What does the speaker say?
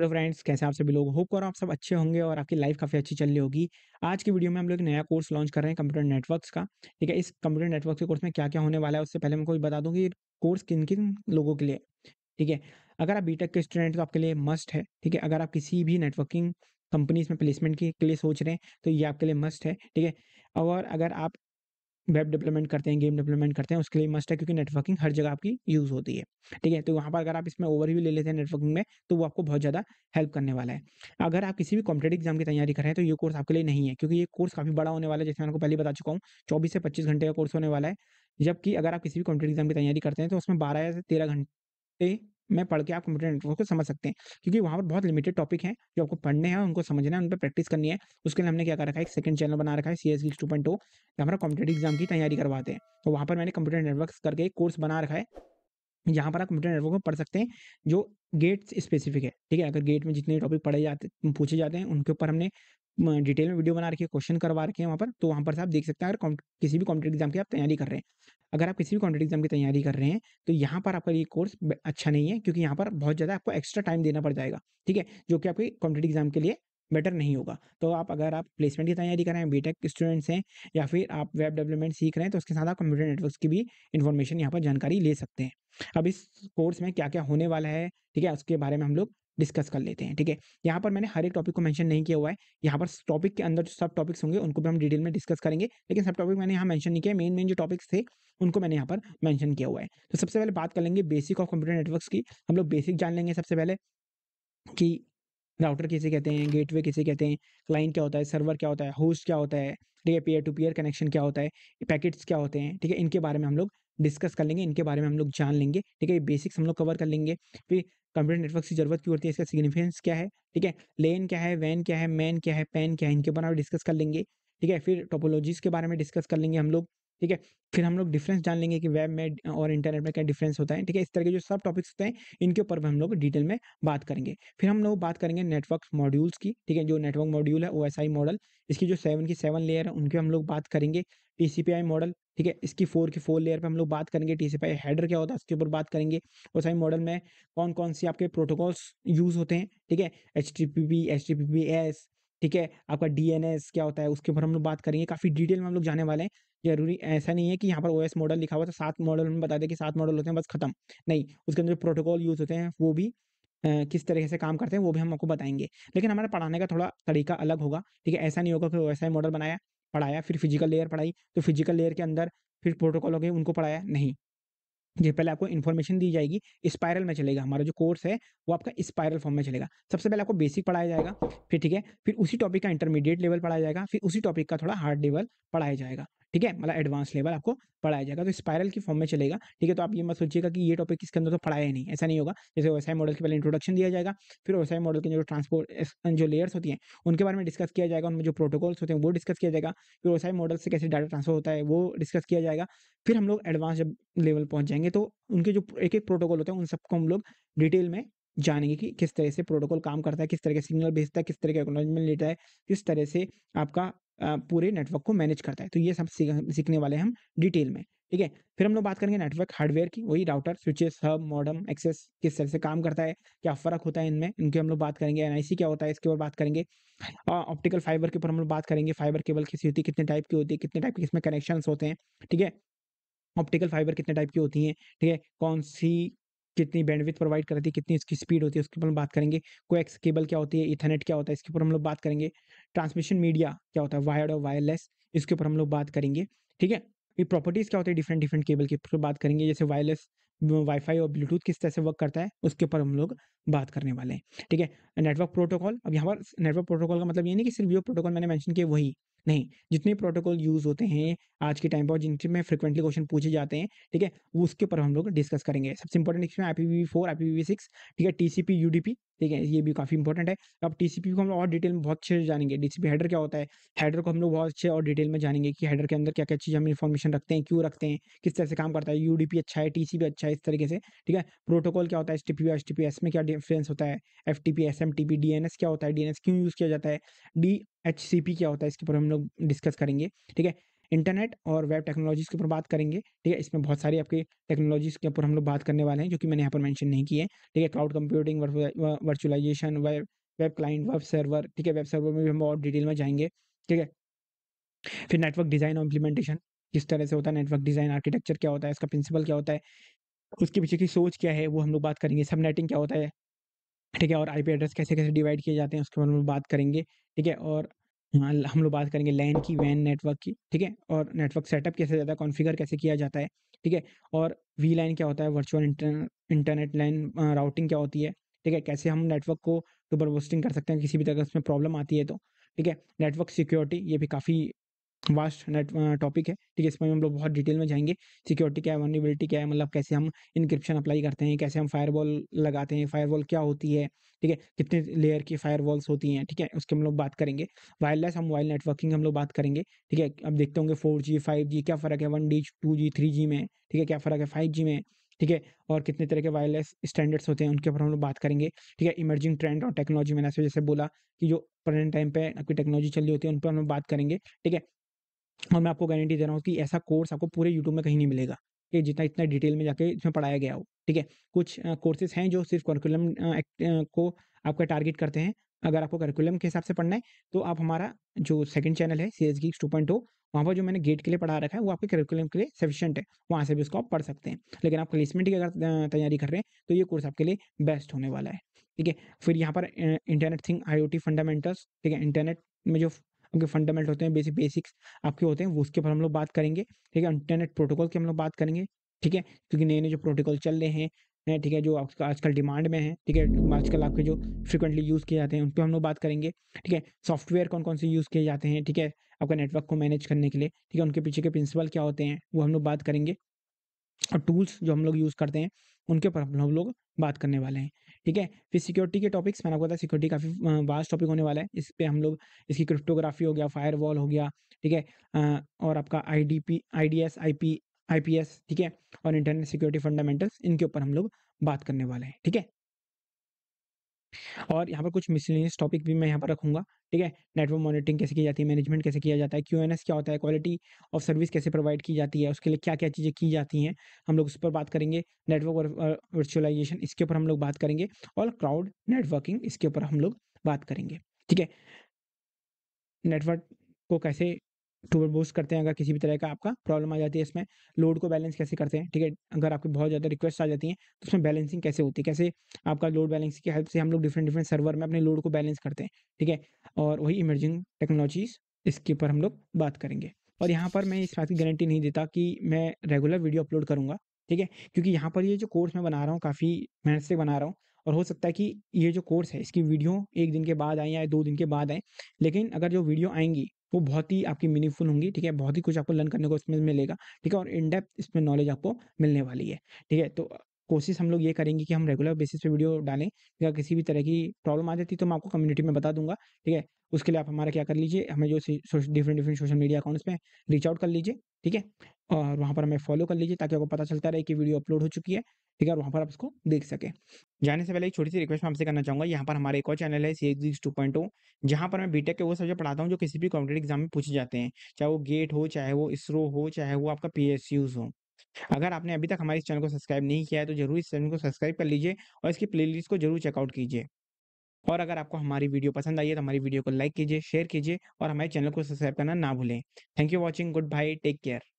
hello तो friends कैसे आप सभी लोग होप करो आप सब अच्छे होंगे और आपकी लाइफ काफ़ी अच्छी चल रही होगी आज की वीडियो में हम लोग एक नया कोर्स लॉन्च कर रहे हैं कंप्यूटर नेटवर्क्स का ठीक है इस कंप्यूटर नेटवर्क के कोर्स में क्या क्या होने वाला है उससे पहले मैं कोई बता दूँ कि कोर्स किन किन लोगों के लिए ठीक है अगर आप बीटेक के स्टूडेंट तो आपके लिए मस्ट है ठीक है अगर आप किसी भी नेटवर्किंग कंपनीज में प्लेसमेंट के लिए सोच रहे हैं तो ये आपके लिए मस्ट है ठीक है और अगर आप वेब डेवलपमेंट करते हैं गेम डेवलपमेंट करते हैं उसके लिए मस्ट है क्योंकि नेटवर्किंग हर जगह आपकी यूज़ होती है ठीक है तो वहाँ पर अगर आप इसमें ओवर ले लेते हैं नेटवर्किंग में तो वो आपको बहुत ज़्यादा हेल्प करने वाला है अगर आप किसी भी कॉम्पिटेटिव एग्जाम की तैयारी कर रहे हैं तो ये कोर्स आपके लिए नहीं है क्योंकि ये कोर्स काफ़ी बड़ा होने वाला है जैसे मैं आपको पहले बता चुका हूँ चौबीस से पच्चीस घंटे का कोर्स होने वाला है जबकि अगर आप किसी भी कॉम्पिटेटिव एग्जाम की तैयारी करते हैं तो उसमें बारह से तेरह घंटे में पढ़ के आप कंप्यूटर नेटवर्क को समझ सकते हैं क्योंकि वहाँ पर बहुत लिमिटेड टॉपिक है जो आपको पढ़ने हैं उनको समझना है उन पर प्रैक्टिस करनी है उसके लिए हमने क्या कर रखा है एक सेकंड चैनल बना रखा है सी एस टू पॉइंट हमारा कॉम्पिटेटिव एग्जाम की तैयारी करवाते हैं तो वहाँ पर मैंने कंप्यूटर नेटवर्क करके एक कोर्स बना रखा है यहाँ पर आप कंप्यूटर नेटवर्क में पढ़ सकते हैं जो गेट स्पेसिफिक है ठीक है अगर गेट में जितने टॉपिक पढ़े जाते पूछे जाते हैं उनके ऊपर हमने डिटेल में वीडियो बना रखी है क्वेश्चन करवा रखे हैं वहाँ पर तो वहाँ पर से आप देख सकते हैं अगर किसी भी कॉम्पिटेटिव एग्जाम की आप तैयारी कर रहे हैं अगर आप किसी भी कॉम्पिटेटिव एग्जाम की तैयारी कर रहे हैं तो यहाँ पर आपका ये कोर्स अच्छा नहीं है क्योंकि यहाँ पर बहुत ज़्यादा आपको एक्स्ट्रा टाइम देना पड़ जाएगा ठीक है जो कि आपके कॉम्पिटेटिव एग्जाम के लिए बेटर नहीं होगा तो आप अगर आप प्लेसमेंट की तैयारी कर रहे हैं बीटेक स्टूडेंट्स हैं या फिर आप वेब डेवलपमेंट सीख रहे हैं तो उसके साथ आप कंप्यूटर नेटवर्क्स की भी इन्फॉर्मेशन यहाँ पर जानकारी ले सकते हैं अब इस कोर्स में क्या क्या होने वाला है ठीक है उसके बारे में हम लोग डिस्कस कर लेते हैं ठीक है यहाँ पर मैंने हर एक टॉपिक को मेंशन नहीं किया हुआ है यहाँ पर टॉपिक के अंदर जो सब टॉपिक्स होंगे उनको भी हम डिटेल में डिस्कस करेंगे लेकिन सब टॉपिक मैंने यहाँ मेंशन नहीं किया मेन मेन जो टॉपिक्स थे उनको मैंने यहाँ पर मेंशन किया हुआ है तो सबसे पहले बात कर लेंगे बेसिक ऑफ कंप्यूटर नेटवर्क की हम लोग बेसिक जान लेंगे सबसे पहले कि राउटर किसे कहते हैं गेटवे किसे कहते हैं क्लाइंट क्या होता है सर्वर क्या होता है होस्ट क्या होता है ठीक है पेयर टू पेयर कनेक्शन क्या होता है पैकेट्स क्या होते हैं ठीक है इनके बारे में हम लोग डिस्कस कर लेंगे इनके बारे में हम लोग जान लेंगे ठीक है ये बेसिक्स हम लोग कवर कर लेंगे फिर कंप्यूटर नेटवर्क की जरूरत क्यों होती है इसका सिग्निफिकेंस क्या है ठीक है लेन क्या है वैन क्या है मैन क्या है पैन क्या है इनके ऊपर हम डिस्कस कर लेंगे ठीक है फिर टोपोलॉजीज के बारे में डिस्कस कर लेंगे हम लोग ठीक है फिर हम लोग डिफरेंस जान लेंगे कि वेब में और इंटरनेट में क्या डिफरेंस होता है ठीक है इस तरह के जो सब टॉपिक्स होते हैं इनके ऊपर हम लोग डिटेल में बात करेंगे फिर हम लोग बात करेंगे नेटवर्क मॉड्यूल्स की ठीक है जो नेटवर्क मॉड्यूल है ओ मॉडल इसकी जो सेवन की सेवन लेयर है उनकी हम लोग बात करेंगे टी मॉडल ठीक है इसकी फोर की फोर लेयर पर हम लोग बात करेंगे टी सी हेडर क्या होता है उसके ऊपर बात करेंगे ओ मॉडल में कौन कौन सी आपके प्रोटोकॉल्स यूज़ होते हैं ठीक है H T P B H T P B S ठीक है आपका डीएनएस क्या होता है उसके ऊपर हम लोग बात करेंगे काफ़ी डिटेल में हम लोग जाने वाले हैं जरूरी ऐसा नहीं है कि यहाँ पर ओएस मॉडल लिखा हुआ तो सात मॉडल हम बता दें कि सात मॉडल होते हैं बस खत्म नहीं उसके अंदर जो प्रोटोकॉल यूज़ होते हैं वो भी किस तरीके से काम करते हैं वो भी हम आपको बताएंगे लेकिन हमारा पढ़ाने का थोड़ा तरीका अलग होगा ठीक है ऐसा नहीं होगा कि ओ मॉडल बनाया पढ़ाया फिर फिजिकल लेयर पढ़ाई तो फिजिकल लेयर के अंदर फिर प्रोटोकॉल हो गए उनको पढ़ाया नहीं जी पहले आपको इन्फॉर्मेशन दी जाएगी स्पायरल में चलेगा हमारा जो कोर्स है वो आपका स्पायरल फॉर्म में चलेगा सबसे पहले आपको बेसिक पढ़ाया जाएगा फिर ठीक है फिर उसी टॉपिक का इंटरमीडिएट लेवल पढ़ाया जाएगा फिर उसी टॉपिक का थोड़ा हार्ड लेवल पढ़ाया जाएगा ठीक है मतलब एडवांस लेवल आपको पढ़ाया जाएगा तो स्पायरल की फॉर्म में चलेगा ठीक है तो आप ये मत सोचिएगा कि ये टॉपिक किसके अंदर तो पढ़ाया नहीं ऐसा नहीं होगा जैसे व्यवसाय मॉडल के पहले इंट्रोडक्शन दिया जाएगा फिर व्यवसाय मॉडल के जो ट्रांसपोर्ट जो लेयर्स होती हैं उनके बारे में डिस्कस किया जाएगा उनमें जो प्रोटोकॉल्स होते हैं वो डिस्कस किया जाएगा फिर व्यवसाय मॉडल से कैसे डाटा ट्रांसफर होता है वो डिस्कस किया जाएगा फिर हम लोग एडवांस जब लेवल पहुँच जाएंगे जाएंगे तो उनके जो एक एक प्रोटोकॉल होते हैं उन सबको हम लोग डिटेल में जानेंगे कि किस तरह से प्रोटोकॉल काम करता है किस तरह के सिग्नल भेजता है किस तरह के एक्नोलॉजमेंट लेता है किस तरह से आपका पूरे नेटवर्क को मैनेज करता है तो ये सब सीखने वाले हैं हम डिटेल में ठीक है फिर हम लोग बात करेंगे नेटवर्क हार्डवेयर की वही router switches hub modem access किस तरह से काम करता है क्या फर्क होता है इनमें इनके हम लोग बात करेंगे एनआईसी क्या होता है इसके ऊपर बात करेंगे ऑप्टिकल फाइबर के ऊपर हम लोग बात करेंगे फाइबर केबल कैसी होती है कितने टाइप की होती है कितने टाइप के इसमें कनेक्शन होते हैं ठीक है ऑप्टिकल फाइबर कितने टाइप की होती हैं ठीक है कौन सी कितनी बैंडविथ प्रोवाइड करती है कितनी इसकी स्पीड होती है उसके ऊपर हम बात करेंगे कोएक्स केबल क्या होती है इथरनेट क्या होता है इसके ऊपर हम लोग बात करेंगे ट्रांसमिशन मीडिया क्या होता है वायर्ड और वायरलेस इसके ऊपर हम लोग बात करेंगे ठीक है ये प्रॉपर्टीज़ क्या होती है डिफरेंट डिफरेंट केबल के ऊपर बात करेंगे जैसे वायरलेस वाईफाई और ब्लूटूथ किस तरह से वर्क करता है उसके ऊपर हम लोग बात करने वाले हैं ठीक है नेटवर्क प्रोटोकॉल अब यहाँ पर नेटवर्क प्रोटोकॉल का मतलब ये नहीं कि सिर्फ जो प्रोटोकॉल मैंने मेंशन किया वही नहीं जितने प्रोटोकॉल यूज होते हैं आज के टाइम पर जिनसे में फ्रिक्वेंटली क्वेश्चन पूछे जाते हैं ठीक है उसके ऊपर हम लोग डिस्कस करेंगे सबसे इंपॉर्टेंट इसमें I P four I P six ठीक है T C P U D P ठीक है ये भी काफी इंपॉर्टेंट है अब टीसीपी को हम और डिटेल में बहुत अच्छे जानेंगे पी हेडर क्या होता है हेडर को हम लोग बहुत अच्छे और डिटेल में जानेंगे कि हेडर के अंदर क्या क्या चीज हम इन्फॉर्मेशन रखते हैं क्यों रखते हैं किस तरह से काम करता है यूडीपी अच्छा है टीसीपी अच्छा है इस तरीके से ठीक है प्रोटोकॉल क्या होता है एस एस पी एस में क्या डिफरेंस होता है F T P S M T P S क्या होता है डी एन एस क्यों यूज किया जाता है डी एच क्या होता है इसके ऊपर हम लोग डिस्कस करेंगे ठीक है इंटरनेट और वेब टेक्नोलॉजीज़ के ऊपर बात करेंगे ठीक है इसमें बहुत सारी आपके टेक्नोलॉजीज़ के ऊपर हम लोग बात करने वाले हैं जो कि मैंने यहाँ पर मेंशन नहीं की है ठीक है cloud computing virtualization web web client web server ठीक है वेब सर्वर में भी हम और डिटेल में जाएंगे ठीक है फिर नेटवर्क डिज़ाइन और इम्प्लीमेंटेशन किस तरह से होता है नेटवर्क डिज़ाइन आर्किटेक्चर क्या होता है इसका प्रिंसिपल क्या होता है उसके पीछे की सोच क्या है वो हम लोग बात करेंगे सब क्या होता है ठीक है और आईपी एड्रेस कैसे कैसे डिवाइड किए जाते हैं उसके बारे में बात करेंगे ठीक है और हाँ, हम लोग बात करेंगे लैन की वैन नेटवर्क की ठीक है और नेटवर्क सेटअप कैसे जाता है कॉन्फ़िगर कैसे किया जाता है ठीक है और वी लाइन क्या होता है वर्चुअल इंटरनेट लाइन राउटिंग क्या होती है ठीक है कैसे हम नेटवर्क को सुपर बोस्टिंग कर सकते हैं किसी भी तरह उसमें प्रॉब्लम आती है तो ठीक है नेटवर्क सिक्योरिटी ये भी काफ़ी वास्ट नेट टॉपिक है ठीक है इसमें हम लोग बहुत डिटेल में जाएंगे सिक्योरिटी क्या है वनरेबिलिटी क्या है मतलब कैसे हम इंक्रिप्शन अप्लाई करते हैं कैसे हम फायरवॉल लगाते हैं फायरवॉल क्या होती है ठीक है कितने लेयर की फायरवॉल्स होती हैं ठीक है उसके हम लोग बात करेंगे वायरलेस हम मोबाइल नेटवर्किंग हम लोग बात करेंगे ठीक है अब देखते होंगे फोर जी फाइव जी क्या फ़र्क है one D two G three G में ठीक है क्या फ़र्क है फाइव जी में ठीक है और कितने तरह के वायरलेस स्टैंडर्ड्स होते हैं उनके ऊपर हम लोग बात करेंगे ठीक है इमर्जिंग ट्रेंड और टेक्नोलॉजी मैंने जैसे बोला कि जो प्रेजेंट टाइम पे आपकी टेक्नोलॉजी चल रही होती है उन पर हम लोग बात करेंगे ठीक है और मैं आपको गारंटी दे रहा हूँ कि ऐसा कोर्स आपको पूरे यूट्यूब में कहीं नहीं मिलेगा कि जितना इतना डिटेल में जाके इसमें पढ़ाया गया हो ठीक है कुछ कोर्सेज हैं जो सिर्फ करिकुलम को आपका टारगेट करते हैं अगर आपको करिकुलम के हिसाब से पढ़ना है तो आप हमारा जो सेकंड चैनल है C S G two point वहाँ पर जो मैंने गेट के लिए पढ़ा रखा है वो आपके करिकुलम के लिए सफिशियंट है वहाँ से भी उसको आप पढ़ सकते हैं लेकिन आप प्लेसमेंट की अगर तैयारी कर रहे हैं तो ये कोर्स आपके लिए बेस्ट होने वाला है ठीक है फिर यहाँ पर इंटरनेट थिंग आई फंडामेंटल्स ठीक है इंटरनेट में जो उनके फंडामेंटल होते हैं बेसिक बेसिक्स आपके होते हैं उसके ऊपर हम लोग बात करेंगे ठीक है इंटरनेट प्रोटोकॉल की हम लोग बात करेंगे ठीक है क्योंकि नए नए जो प्रोटोकॉल चल रहे हैं हैं ठीक है जो आजकल डिमांड में है ठीक है आजकल आपके जो फ्रिक्वेंटली यूज़ किए जाते हैं उन पर हम लोग बात करेंगे ठीक है सॉफ्टवेयर कौन कौन से यूज़ किए जाते हैं ठीक है आपका नेटवर्क को मैनेज करने के लिए ठीक है उनके पीछे के प्रिंसिपल क्या होते हैं वो हम लोग बात करेंगे और टूल्स जो हम लोग यूज़ करते हैं उनके ऊपर हम लोग बात करने वाले हैं ठीक है फिर सिक्योरिटी के टॉपिक्स मैंने आपको बताया सिक्योरिटी काफ़ी वास्ट टॉपिक होने वाला है इस पर हम लोग इसकी क्रिप्टोग्राफी हो गया फायर हो गया ठीक है और आपका I D P I D S I P I P S ठीक है और इंटरनेट सिक्योरिटी फंडामेंटल्स इनके ऊपर हम लोग बात करने वाले हैं ठीक है और यहाँ पर कुछ मिसलिनियस टॉपिक भी मैं यहाँ पर रखूंगा ठीक है नेटवर्क मॉनिटरिंग कैसे की जाती है मैनेजमेंट कैसे किया जाता है क्यू क्या होता है क्वालिटी ऑफ सर्विस कैसे प्रोवाइड की जाती है उसके लिए क्या क्या चीज़ें की जाती हैं हम लोग उस पर बात करेंगे नेटवर्क वर्चुअलाइजेशन इसके ऊपर हम लोग बात करेंगे और क्राउड नेटवर्किंग इसके ऊपर हम लोग बात करेंगे ठीक है नेटवर्क को कैसे टूबल तो बूस्ट करते हैं अगर किसी भी तरह का आपका प्रॉब्लम आ जाती है इसमें लोड को बैलेंस कैसे करते हैं ठीक है अगर आपकी बहुत ज़्यादा रिक्वेस्ट आ जाती है तो उसमें बैलेंसिंग कैसे होती है कैसे आपका लोड बैलेंस की हेल्प से हम लोग डिफरेंट डिफरेंट सर्वर में अपने लोड को बैलेंस करते हैं ठीक है और वही इमर्जिंग टेक्नोलॉजीज इसके ऊपर हम लोग बात करेंगे और यहाँ पर मैं इस बात की गारंटी नहीं देता कि मैं रेगुलर वीडियो अपलोड करूँगा ठीक है क्योंकि यहाँ पर ये जो कोर्स मैं बना रहा हूँ काफ़ी मेहनत से बना रहा हूँ और हो सकता है कि ये जो कोर्स है इसकी वीडियो एक दिन के बाद आए या दो दिन के बाद आए लेकिन अगर जो वीडियो आएंगी वो बहुत ही आपकी मीनिंगफुल होंगी ठीक है बहुत ही कुछ आपको लर्न करने को इसमें मिलेगा ठीक है और इन डेप्थ इसमें नॉलेज आपको मिलने वाली है ठीक है तो कोशिश हम लोग ये करेंगे कि हम रेगुलर बेसिस पे वीडियो डालें या किसी भी तरह की प्रॉब्लम आ जाती है तो मैं आपको कम्युनिटी में बता दूंगा ठीक है उसके लिए आप हमारा क्या कर लीजिए हमें जो different different social media accounts में रीच आउट कर लीजिए ठीक है और वहाँ पर हमें फॉलो कर लीजिए ताकि आपको पता चलता रहे कि वीडियो अपलोड हो चुकी है ठीक है और वहाँ पर आप इसको देख सके जाने से पहले एक छोटी सी रिक्वेस्ट मैं आपसे करना चाहूँगा यहाँ पर हमारा एक और चैनल है सी एक्स टू पॉइंट जहाँ पर मैं बीटेक के वो सब्जेक्ट पढ़ाता हूँ जो किसी भी कॉम्पिटेटिव एग्जाम में पूछे जाते हैं चाहे वो गेट हो चाहे वो इसरो हो चाहे वो आपका पी हो अगर आपने अभी तक हमारे इस चैनल को सब्सक्राइब नहीं किया है तो जरूर इस चैनल को सब्सक्राइब कर लीजिए और इसकी लिस्ट को जरूर चेकआउट कीजिए और अगर आपको हमारी वीडियो पसंद आई है तो हमारी वीडियो को लाइक कीजिए शेयर कीजिए और हमारे चैनल को सब्सक्राइब करना ना भूलें thank you watching goodbye take care